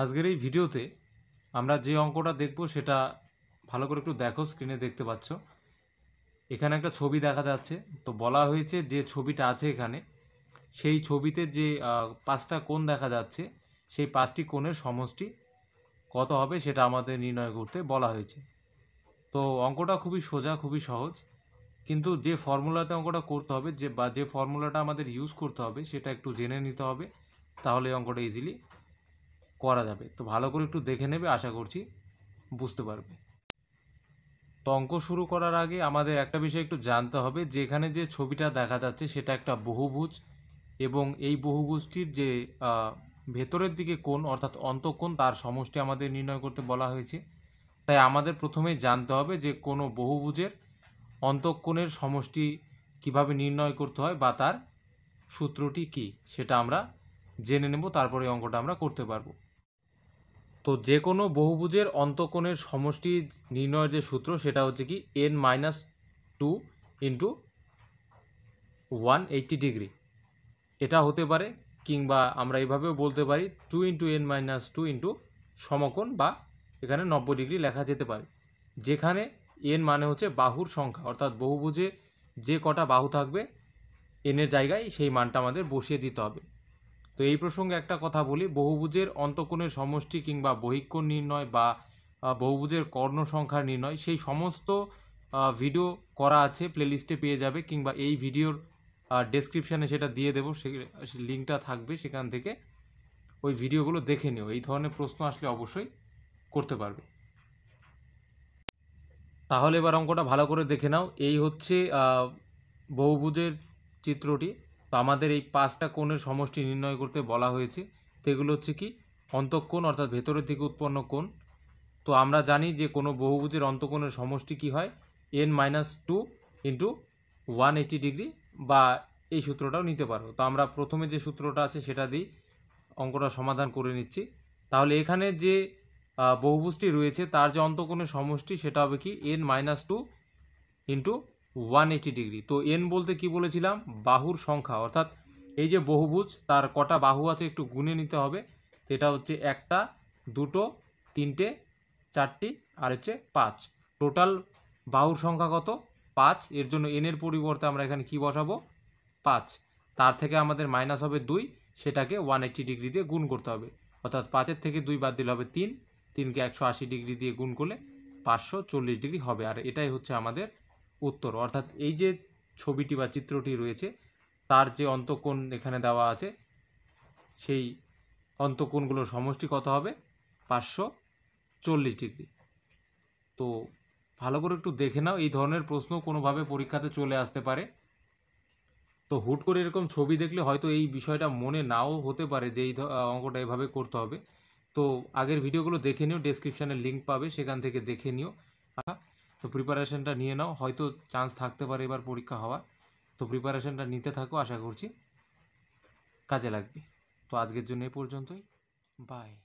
আজকের এই ভিডিওতে আমরা যে অঙ্কটা দেখব সেটা ভালো করে একটু দেখো স্ক্রিনে দেখতে পাচ্ছ এখানে একটা ছবি দেখা যাচ্ছে তো বলা হয়েছে যে ছবিটা আছে এখানে সেই ছবিতে যে পাঁচটা কোণ দেখা যাচ্ছে সেই পাঁচটি কোণের সমষ্টি কত হবে সেটা আমাদের নির্ণয় করতে বলা হয়েছে তো অঙ্কটা খুবই সোজা খুবই সহজ কিন্তু যে ফর্মুলাতে অঙ্কটা করতে হবে যে বা যে ফর্মুলাটা আমাদের ইউজ করতে হবে সেটা একটু জেনে নিতে হবে তাহলে অঙ্কটা ইজিলি করা যাবে তো ভালো করে একটু দেখে নেবে আশা করছি বুঝতে পারবে তো অঙ্ক শুরু করার আগে আমাদের একটা বিষয় একটু জানতে হবে যেখানে যে ছবিটা দেখা যাচ্ছে সেটা একটা বহুভুজ এবং এই বহুভুজটির যে ভেতরের দিকে কোণ অর্থাৎ অন্তঃকোণ তার সমষ্টি আমাদের নির্ণয় করতে বলা হয়েছে তাই আমাদের প্রথমেই জানতে হবে যে কোনো বহুভুজের অন্তঃকোণের সমষ্টি কিভাবে নির্ণয় করতে হয় বা তার সূত্রটি কি সেটা আমরা জেনে নেব তারপরে অঙ্কটা আমরা করতে পারবো তো যে কোনো বহুভুজের অন্তকোণের সমষ্টি নির্ণয়ের যে সূত্র সেটা হচ্ছে কি N minus two into one eighty degree এটা হতে পারে কিংবা আমরা এইভাবেও বলতে পারি two into N minus two into সমকোণ বা এখানে নব্বই ডিগ্রি লেখা যেতে পারে যেখানে এন মানে হচ্ছে বাহুর সংখ্যা অর্থাৎ বহুভুজে যে কটা বাহু থাকবে এনের জায়গায় সেই মানটা আমাদের বসিয়ে দিতে হবে তো এই প্রসঙ্গে একটা কথা বলি বহুভুজের অন্তকোণের সমষ্টি কিংবা বহিক্ষণ নির্ণয় বা বহুভুজের কর্ণ সংখ্যা নির্ণয় সেই সমস্ত ভিডিও করা আছে প্লেলিস্টে পেয়ে যাবে কিংবা এই ভিডিওর ডেসক্রিপশানে সেটা দিয়ে দেবো সে লিঙ্কটা থাকবে সেখান থেকে ওই ভিডিওগুলো দেখে নিও এই ধরনের প্রশ্ন আসলে অবশ্যই করতে পারবে তাহলে এবার অঙ্কটা ভালো করে দেখে নাও এই হচ্ছে বহুভুজের চিত্রটি তো আমাদের এই পাঁচটা কোণের সমষ্টি নির্ণয় করতে বলা হয়েছে সেগুলো হচ্ছে কি অন্তঃকোণ অর্থাৎ ভেতরের থেকে উৎপন্ন কোণ তো আমরা জানি যে কোনো বহুভুজের অন্তকোণের সমষ্টি কি হয় N minus two into one eighty degree বা এই সূত্রটাও নিতে পারো তো আমরা প্রথমে যে সূত্রটা আছে সেটা দিই অঙ্কটা সমাধান করে নিচ্ছি তাহলে এখানে যে বহুভুজটি রয়েছে তার যে অন্তকোণের সমষ্টি সেটা হবে কি N minus two into one eighty degree তো এন বলতে কি বলেছিলাম বাহুর সংখ্যা অর্থাৎ এই যে বহুভুজ তার কটা বাহু আছে একটু গুনে নিতে হবে সেটা হচ্ছে একটা দুটো তিনটে চারটি আর হচ্ছে পাঁচ টোটাল বাহুর সংখ্যা কত পাঁচ এর জন্য এনের পরিবর্তে আমরা এখানে কি বসাবো পাঁচ তার থেকে আমাদের মাইনাস হবে দুই সেটাকে ওয়ান এইট্টি ডিগ্রি দিয়ে গুণ করতে হবে অর্থাৎ পাঁচের থেকে দুই বাদ দিলে হবে তিন তিনকে একশো আশি ডিগ্রি দিয়ে গুণ করলে পাঁচশো চল্লিশ ডিগ্রি হবে আর এটাই হচ্ছে আমাদের উত্তর অর্থাৎ এই যে ছবিটি বা চিত্রটি রয়েছে তার যে অন্তঃকোণ এখানে দেওয়া আছে সেই অন্তঃকোণগুলোর সমষ্টি কত হবে পাঁচশো চল্লিশ ডিগ্রি তো ভালো করে একটু দেখে নাও এই ধরনের প্রশ্ন কোনোভাবে পরীক্ষাতে চলে আসতে পারে তো হুট করে এরকম ছবি দেখলে হয়তো এই বিষয়টা মনে নাও হতে পারে যে এই অঙ্কটা এভাবে করতে হবে তো আগের ভিডিওগুলো দেখে নিও ডেসক্রিপশানে লিঙ্ক পাবে সেখান থেকে দেখে নিও তো প্রিপারেশনটা নিয়ে নাও হয়তো চান্স থাকতে পারে এবার পরীক্ষা হওয়ার তো প্রিপারেশনটা নিতে থাকো আশা করছি কাজে লাগবে তো আজকের জন্য এই পর্যন্তই বাই